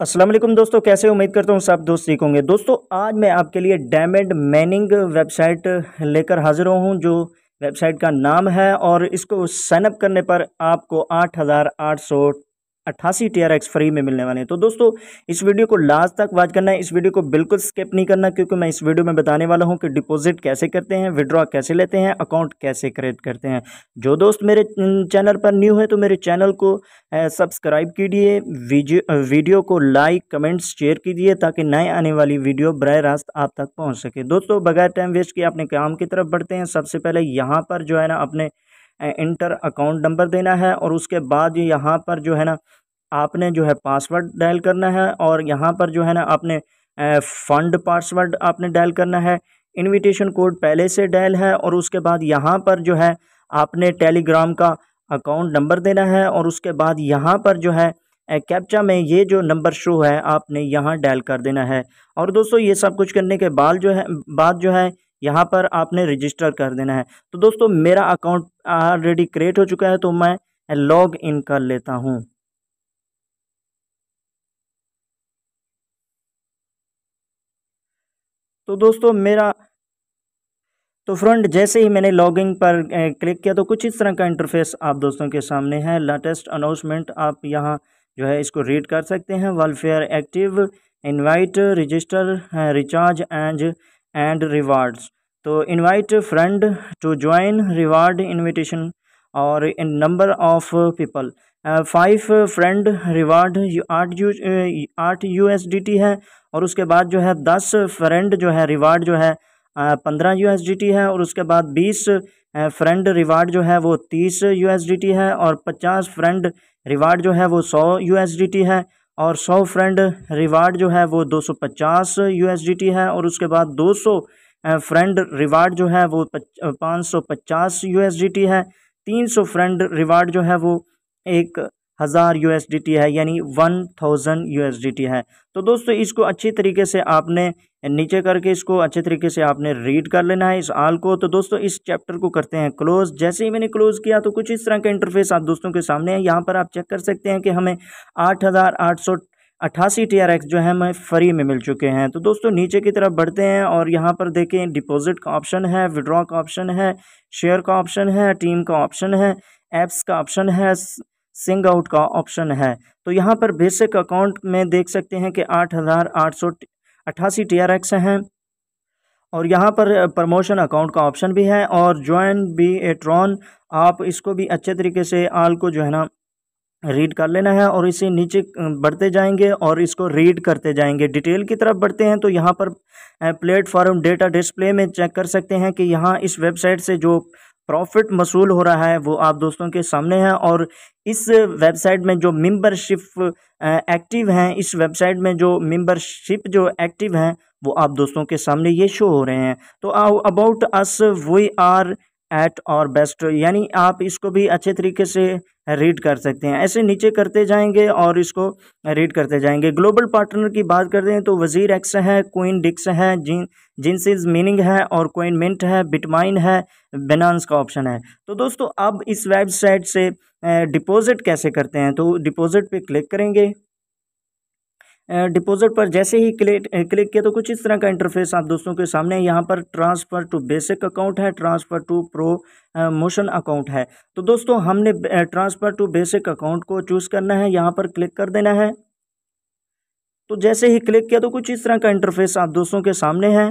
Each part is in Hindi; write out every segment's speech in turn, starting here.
असलम दोस्तों कैसे उम्मीद करता हूँ सब दोस्त ठीक होंगे दोस्तों आज मैं आपके लिए डायमंड मैनिंग वेबसाइट लेकर हाजिर हूँ जो वेबसाइट का नाम है और इसको साइनअप करने पर आपको आठ हज़ार आठ सौ अट्ठासी टी आर एक्स फ्री में मिलने वाले हैं तो दोस्तों इस वीडियो को लास्ट तक वॉच करना है इस वीडियो को बिल्कुल स्किप नहीं करना क्योंकि मैं इस वीडियो में बताने वाला हूँ कि डिपॉजिट कैसे करते हैं विड्रॉ कैसे लेते हैं अकाउंट कैसे क्रिएट करते हैं जो दोस्त मेरे चैनल पर न्यू है तो मेरे चैनल को सब्सक्राइब कीजिए वीडियो को लाइक कमेंट्स शेयर कीजिए ताकि नए आने वाली वीडियो बर रास्त आप तक पहुँच सके दोस्तों बगैर टाइम वेस्ट किए अपने काम की तरफ बढ़ते हैं सबसे पहले यहाँ पर जो है ना अपने इंटर अकाउंट नंबर देना है और उसके बाद यहाँ पर जो है ना आपने जो है पासवर्ड डायल करना है और यहाँ पर जो है ना आपने फ़ंड पासवर्ड आपने डायल करना है इनविटेशन कोड पहले से डायल है और उसके बाद यहाँ पर जो है आपने टेलीग्राम का अकाउंट नंबर देना है और उसके बाद यहाँ पर जो है कैप्चा में ये जो नंबर शो है आपने यहाँ डायल कर देना है और दोस्तों ये सब कुछ करने के बाद जो है बाद जो है यहाँ पर आपने रजिस्टर कर देना है तो दोस्तों मेरा अकाउंट ऑलरेडी क्रिएट हो चुका है तो मैं लॉग इन कर लेता हूँ तो दोस्तों मेरा तो फ्रेंड जैसे ही मैंने लॉगिंग पर क्लिक किया तो कुछ इस तरह का इंटरफेस आप दोस्तों के सामने है लेटेस्ट अनाउंसमेंट आप यहाँ जो है इसको रीड कर सकते हैं welfare active invite register recharge and and rewards तो invite friend to join reward invitation और इन number of people five friend reward आठ यू आठ यू एस डी टी है और उसके बाद जो है दस फ्रेंड जो है रिवार्ड जो है पंद्रह यू एस डी टी है और उसके बाद बीस फ्रेंड रिवार्ड जो है वो तीस यू एस डी टी है और पचास फ्रेंड रिवार्ड जो है वो सौ यू एस डी टी है और सौ फ्रेंड रिवार्ड जो है वो दो सौ पचास यू एस डी टी है और उसके बाद दो सौ फ्रेंड रिवार्ड जो है वो पाँच सौ पचास यू एस डी टी है तीन सौ फ्रेंड रिवार्ड जो है वो एक हज़ार यू है यानी वन थाउजेंड यू है तो दोस्तों इसको अच्छी तरीके से आपने नीचे करके इसको अच्छे तरीके से आपने रीड कर लेना है इस आल को तो दोस्तों इस चैप्टर को करते हैं क्लोज जैसे ही मैंने क्लोज किया तो कुछ इस तरह का इंटरफेस आप दोस्तों के सामने है यहाँ पर आप चेक कर सकते हैं कि हमें आठ हज़ार आठ सौ अट्ठासी टी आर एक्स जो है हमें फ्री में मिल चुके हैं तो दोस्तों नीचे की तरफ बढ़ते हैं और यहाँ पर देखें डिपॉजिट का ऑप्शन है विड्रॉ का ऑप्शन है शेयर का ऑप्शन है टीम का ऑप्शन है ऐप्स का ऑप्शन है सिंग आउट का ऑप्शन है तो यहाँ पर बेसिक अकाउंट में देख सकते हैं कि आठ हज़ार आठ सौ अट्ठासी टी आर एक्स हैं और यहाँ पर प्रमोशन अकाउंट का ऑप्शन भी है और ज्वाइन बी एट्रॉन आप इसको भी अच्छे तरीके से आल को जो है ना रीड कर लेना है और इसे नीचे बढ़ते जाएंगे और इसको रीड करते जाएंगे डिटेल की तरफ बढ़ते हैं तो यहाँ पर प्लेटफॉर्म डेटा डिस्प्ले में चेक कर सकते हैं कि यहाँ इस वेबसाइट से जो प्रॉफिट मसूल हो रहा है वो आप दोस्तों के सामने है और इस वेबसाइट में जो मेंबरशिप एक्टिव हैं इस वेबसाइट में जो मेंबरशिप जो एक्टिव हैं वो आप दोस्तों के सामने ये शो हो रहे हैं तो about us we are at और बेस्ट यानी आप इसको भी अच्छे तरीके से रीड कर सकते हैं ऐसे नीचे करते जाएंगे और इसको रीड करते जाएंगे ग्लोबल पार्टनर की बात करते हैं तो वजीर एक्स है कोइन डिक्स है जिन जिनसिज मीनिंग है और कोइन मिंट है बिटमाइन है बेनांस का ऑप्शन है तो दोस्तों अब इस वेबसाइट से डिपॉजिट कैसे करते हैं तो डिपॉजिट पे क्लिक करेंगे डिपॉजिट पर जैसे ही क्लिक क्लिक किया तो कुछ इस तरह का इंटरफेस आप दोस्तों के सामने है यहाँ पर ट्रांसफ़र टू बेसिक अकाउंट है transfer to promotion account है तो दोस्तों हमने ट्रांसफ़र टू बेसिक अकाउंट को चूज़ करना है यहाँ पर क्लिक कर देना है तो जैसे ही क्लिक किया तो कुछ इस तरह का इंटरफेस आप दोस्तों के सामने है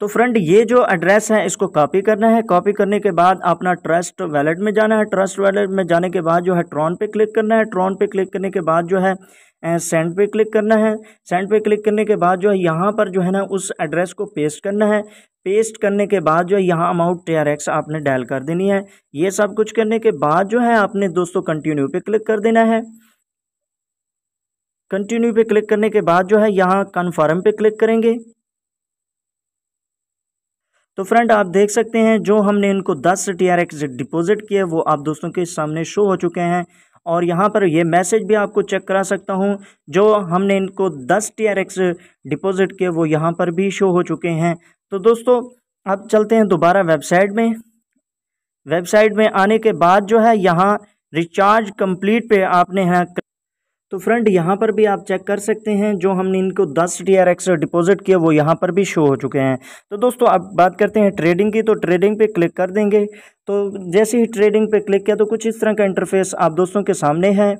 तो फ्रेंड ये जो एड्रेस है इसको कॉपी करना है कॉपी करने के बाद अपना ट्रस्ट वैलेट में जाना है ट्रस्ट वैलेट में जाने के बाद जो है ट्रॉन पे क्लिक करना है ट्रॉन पे क्लिक करने के बाद जो है सेंड पे क्लिक करना है सेंड पे क्लिक करने के बाद जो है यहाँ पर जो है ना उस एड्रेस को पेस्ट करना है पेस्ट करने के बाद जो है यहाँ अमाउंट टी आर एक्स आपने डायल कर देनी है ये सब कुछ करने के बाद जो है आपने दोस्तों कंटिन्यू पे क्लिक कर देना है कंटिन्यू पे क्लिक करने के बाद जो है यहाँ कन्फर्म पे क्लिक करेंगे तो फ्रेंड आप देख सकते हैं जो हमने इनको 10 टी आर एक्स डिपोज़िट किए वो आप दोस्तों के सामने शो हो चुके हैं और यहाँ पर ये मैसेज भी आपको चेक करा सकता हूँ जो हमने इनको दस टी आर एक्स डिपोज़िट किए वो यहाँ पर भी शो हो चुके हैं तो दोस्तों अब चलते हैं दोबारा वेबसाइट में वेबसाइट में आने के बाद जो है यहाँ रिचार्ज कंप्लीट पे आपने है तो फ्रेंड यहाँ पर भी आप चेक कर सकते हैं जो हमने इनको 10 टी आर एक्स डिपॉजिट किया वो यहाँ पर भी शो हो चुके हैं तो दोस्तों अब बात करते हैं ट्रेडिंग की तो ट्रेडिंग पे क्लिक कर देंगे तो जैसे ही ट्रेडिंग पे क्लिक किया तो कुछ इस तरह का इंटरफेस आप दोस्तों के सामने है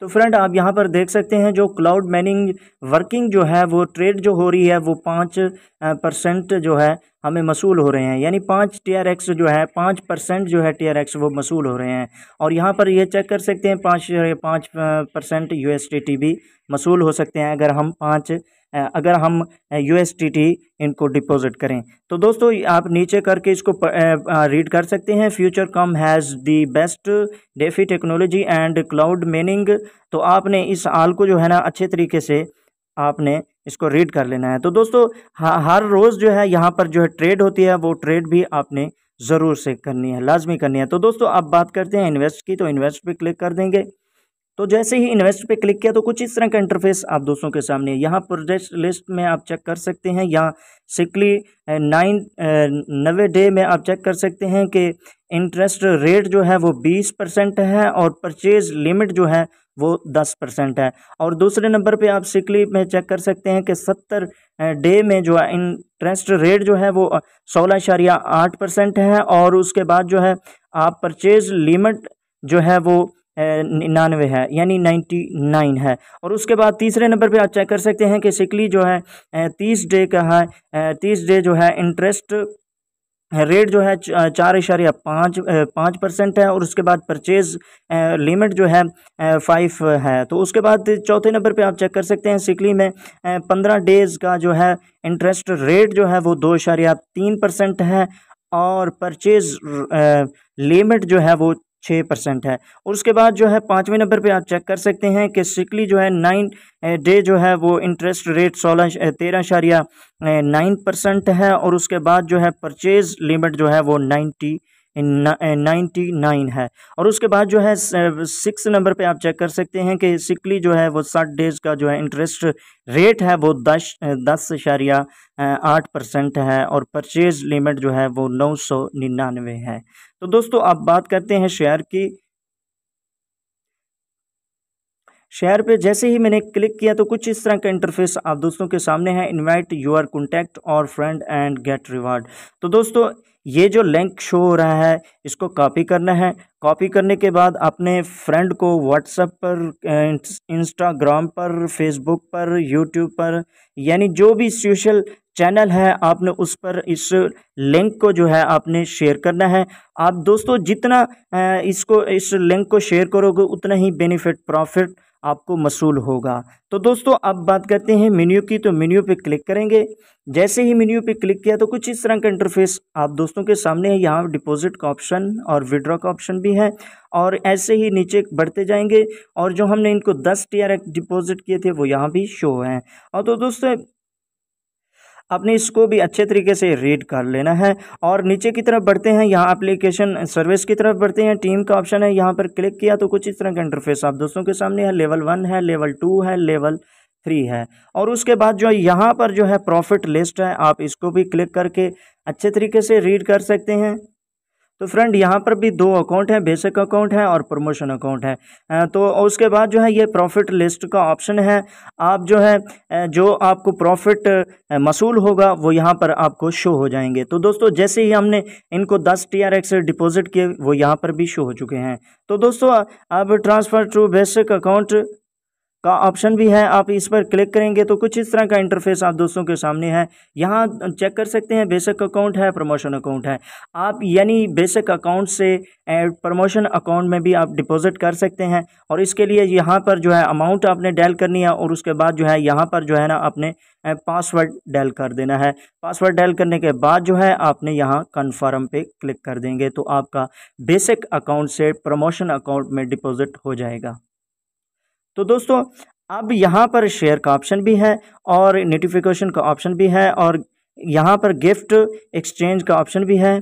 तो फ्रेंड आप यहाँ पर देख सकते हैं जो क्लाउड मैनिंग वर्किंग जो है वो ट्रेड जो हो रही है वो पाँच परसेंट जो है हमें मसूल हो रहे हैं यानी पाँच टी आर एक्स जो है पाँच परसेंट जो है टी आर एक्स वो मसूल हो रहे हैं और यहाँ पर ये चेक कर सकते हैं पाँच पाँच percent U S T T भी मसूल हो सकते हैं अगर हम पाँच अगर हम यू इनको डिपॉजिट करें तो दोस्तों आप नीचे करके इसको रीड कर सकते हैं future come has the best DeFi technology and cloud mining तो आपने इस आल को जो है ना अच्छे तरीके से आपने इसको रीड कर लेना है तो दोस्तों हर रोज़ जो है यहाँ पर जो है ट्रेड होती है वो ट्रेड भी आपने ज़रूर से करनी है लाजमी करनी है तो दोस्तों आप बात करते हैं इन्वेस्ट की तो इन्वेस्ट पर क्लिक कर देंगे तो जैसे ही इन्वेस्ट पे क्लिक किया तो कुछ इस तरह का इंटरफेस आप दोस्तों के सामने यहाँ प्रोजेक्ट लिस्ट में आप चेक कर सकते हैं यहाँ सिकली नाइन नवे डे में आप चेक कर सकते हैं कि इंटरेस्ट रेट जो है वो बीस परसेंट है और परचेज लिमिट जो है वो दस परसेंट है और दूसरे नंबर पे आप सिकली में चेक कर सकते हैं कि सत्तर डे में जो है इंटरेस्ट रेट जो है वो सोलह आठ परसेंट है और उसके बाद जो है आप परचेज लिमिट जो है वो निन्यानवे है यानी नाइन्टी नाइन है और उसके बाद तीसरे नंबर पे आप चेक कर सकते हैं कि सिकली जो है तीस डे का है तीस डे जो है इंटरेस्ट रेट जो है चार इशारिया पाँच पाँच परसेंट है और उसके बाद परचेज लिमिट जो है फाइव है तो उसके बाद चौथे नंबर पे आप चेक कर सकते हैं सिकली में पंद्रह डेज़ का जो है इंटरेस्ट रेट जो है वो दो इशारिया तीन परसेंट है और परचेज लिमिट जो है वो छः परसेंट है और उसके बाद जो है पाँचवें नंबर पे आप चेक कर सकते हैं कि सिकली जो है नाइन डे जो है वो इंटरेस्ट रेट सोलह तेरह शारिया नाइन परसेंट है और उसके बाद जो है परचेज़ लिमिट जो है वो नाइन्टी नाइन्टी नाइन eh, है और उसके बाद जो है सिक्स नंबर पे आप चेक कर सकते हैं कि सिकली जो है वो साठ डेज का जो है इंटरेस्ट रेट है वो दस eh, दस इशारिया eh, आठ परसेंट है और परचेज लिमिट जो है वो नौ सौ निन्यानवे है तो दोस्तों आप बात करते हैं शेयर की शेयर पे जैसे ही मैंने क्लिक किया तो कुछ इस तरह का इंटरफेस आप दोस्तों के सामने है इनवाइट योर कॉन्टैक्ट और फ्रेंड एंड गेट रिवार्ड तो दोस्तों ये जो लिंक शो हो रहा है इसको कॉपी करना है कॉपी करने के बाद अपने फ्रेंड को व्हाट्सएप पर इंस्टाग्राम पर फेसबुक पर यूट्यूब पर यानी जो भी सोशल चैनल है आपने उस पर इस लिंक को जो है आपने शेयर करना है आप दोस्तों जितना इसको इस लिंक को शेयर करोगे उतना ही बेनिफिट प्रॉफिट आपको मसूल होगा तो दोस्तों अब बात करते हैं मेन्यू की तो मेन्यू पे क्लिक करेंगे जैसे ही मेन्यू पे क्लिक किया तो कुछ इस तरह का इंटरफेस आप दोस्तों के सामने है यहाँ डिपॉजिट का ऑप्शन और विड्रॉ का ऑप्शन भी है और ऐसे ही नीचे बढ़ते जाएंगे और जो हमने इनको दस टी डिपॉजिट किए थे वो यहाँ भी शो हैं और तो दोस्तों आपने इसको भी अच्छे तरीके से रीड कर लेना है और नीचे की तरफ बढ़ते हैं यहाँ एप्लीकेशन सर्विस की तरफ बढ़ते हैं टीम का ऑप्शन है यहाँ पर क्लिक किया तो कुछ इस तरह का इंटरफेस आप दोस्तों के सामने है लेवल वन है लेवल टू है लेवल थ्री है और उसके बाद जो यहाँ पर जो है प्रॉफिट लिस्ट है आप इसको भी क्लिक करके अच्छे तरीके से रीड कर सकते हैं तो फ्रेंड यहाँ पर भी दो अकाउंट है बेसिक अकाउंट है और प्रमोशन अकाउंट है तो उसके बाद जो है ये प्रॉफिट लिस्ट का ऑप्शन है आप जो है जो आपको प्रॉफिट मसूल होगा वो यहाँ पर आपको शो हो जाएंगे तो दोस्तों जैसे ही हमने इनको दस टी आर एक्स डिपोज़िट किए वो यहाँ पर भी शो हो चुके हैं तो दोस्तों अब ट्रांसफ़र टू बेसिक अकाउंट का ऑप्शन भी है आप इस पर क्लिक करेंगे तो कुछ इस तरह का इंटरफेस आप दोस्तों के सामने है यहाँ चेक कर सकते हैं बेसिक अकाउंट है प्रमोशन अकाउंट है आप यानी बेसिक अकाउंट से प्रमोशन अकाउंट में भी आप डिपॉजिट कर सकते हैं और इसके लिए यहाँ पर जो है अमाउंट आपने डायल करनी है और उसके बाद जो है यहाँ पर जो है ना आपने पासवर्ड डायल कर देना है पासवर्ड डायल करने के बाद जो है आपने यहाँ कन्फर्म पे क्लिक कर देंगे तो आपका बेसिक अकाउंट से प्रमोशन अकाउंट में डिपॉजिट हो जाएगा तो दोस्तों अब यहाँ पर शेयर का ऑप्शन भी है और नोटिफिकेशन का ऑप्शन भी है और यहाँ पर गिफ्ट एक्सचेंज का ऑप्शन भी है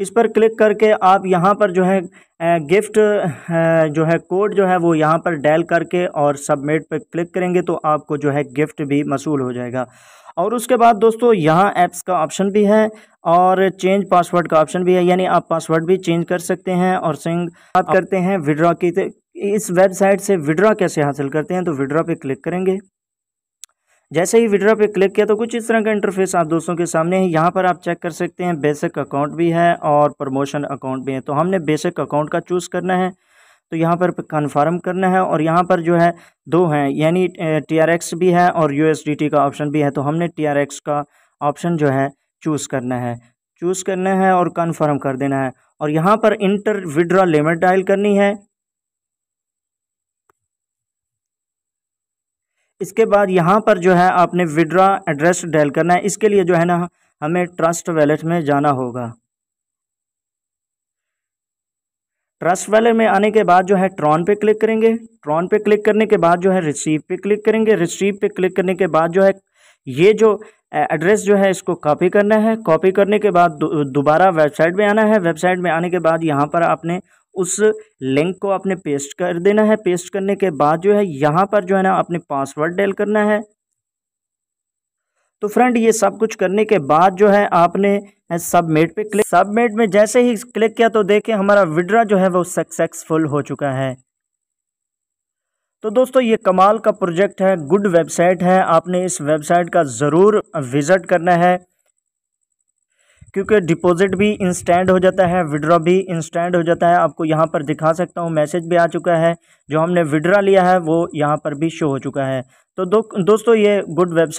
इस पर क्लिक करके आप यहाँ पर जो है गिफ्ट जो है कोड जो है वो यहाँ पर डैल करके और सबमिट पर क्लिक करेंगे तो आपको जो है गिफ्ट भी मसूल हो जाएगा और उसके बाद दोस्तों यहाँ ऐप्स का ऑप्शन भी है और चेंज पासवर्ड का ऑप्शन भी है यानी आप पासवर्ड भी चेंज कर सकते हैं और सिंग बात करते हैं विड्रॉ की इस वेबसाइट से विड्रा कैसे हासिल करते हैं तो विड्रा पे क्लिक करेंगे जैसे ही विड्रा पे क्लिक किया तो कुछ इस तरह का इंटरफेस आप दोस्तों के सामने है यहाँ पर आप चेक कर सकते हैं बेसिक अकाउंट भी है और प्रमोशन अकाउंट भी है तो हमने बेसिक अकाउंट का चूज़ करना है तो यहाँ पर कन्फर्म करना है और यहाँ पर जो है दो हैं यानी टी आर एक्स भी है और यू एस डी टी का ऑप्शन भी है तो हमने टी आर एक्स का ऑप्शन जो है चूज़ करना है चूज़ करना है और कन्फर्म कर देना है और यहाँ पर इंटर विड्रा लिमिट डायल करनी है इसके बाद यहाँ पर जो है आपने विड्रा एड्रेस डायल करना है इसके लिए जो है ना हमें ट्रस्ट वैलेट में जाना होगा ट्रस्ट वैलेट में आने के बाद जो है ट्रॉन पे क्लिक करेंगे ट्रॉन पे क्लिक करने के बाद जो है रिसीव पे क्लिक करेंगे रिसीव पे क्लिक करने के बाद जो है ये जो एड्रेस जो है इसको कॉपी करना है कॉपी करने के बाद दोबारा वेबसाइट में आना है वेबसाइट में आने के बाद यहाँ पर आपने उस लिंक को आपने पेस्ट कर देना है पेस्ट करने के बाद जो है यहाँ पर जो है ना आपने पासवर्ड डेल करना है तो फ्रेंड ये सब कुछ करने के बाद जो है आपने सबमिट पे क्लिक सबमिट में जैसे ही क्लिक किया तो देखें हमारा विड्रा जो है वो सक्सेसफुल हो चुका है तो दोस्तों ये कमाल का प्रोजेक्ट है गुड वेबसाइट है आपने इस वेबसाइट का ज़रूर विज़िट करना है क्योंकि डिपॉजिट भी इंस्टेंट हो जाता है विड्रॉ भी इंस्टेंट हो जाता है आपको यहाँ पर दिखा सकता हूँ मैसेज भी आ चुका है जो हमने विड्रा लिया है वो यहाँ पर भी शो हो चुका है तो दो दोस्तों ये गुड वेबसाइट